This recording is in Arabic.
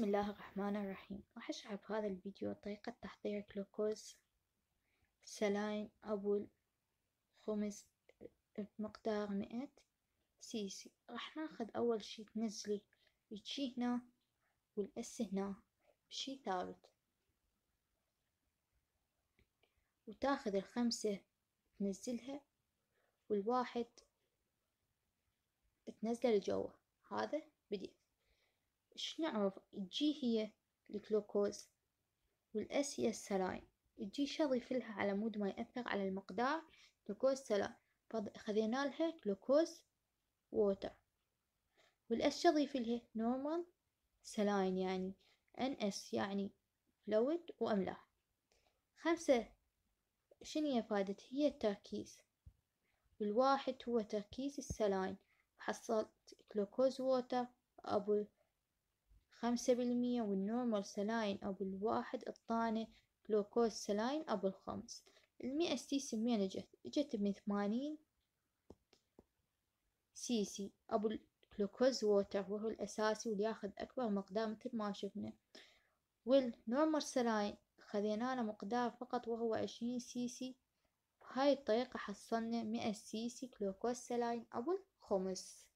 بسم الله الرحمن الرحيم راح أشرح بهذا الفيديو طريقة تحضير جلوكوز سلايم ابو الخمس بمقدار مئة سيسي راح ناخذ أول شي تنزلي الشي هنا والأس هنا بشي ثابت وتاخذ الخمسة تنزلها والواحد تنزله لجوا هذا بديت إيش نعرف الجي هي الجلوكوز هي السلاين تجي شظ يفلها على مود ما يأثر على المقدار جلوكوز سلاين خذينا لها جلوكوز ووتر والأس شظ يفلها نورمال سلاين يعني ان اس يعني فلويد واملاح خمسة شنو هي فائدة هي التركيز الواحد هو تركيز السلاين حصلت جلوكوز ووتر أبو خمسة بالمية والنورمال سلاين أبو الواحد الطانة جلوكوز سلاين أبو الخمس المئة سي منين جت جت من ثمانين سي سي أبو الجلوكوز ووتر وهو الأساسي واللي ياخذ أكبر مقدار مثل ما شفنا والنورمال سلاين خذينا له مقدار فقط وهو عشرين سي سي بهاي الطريقة حصلنا مئة سي سي جلوكوز سلاين أبو الخمس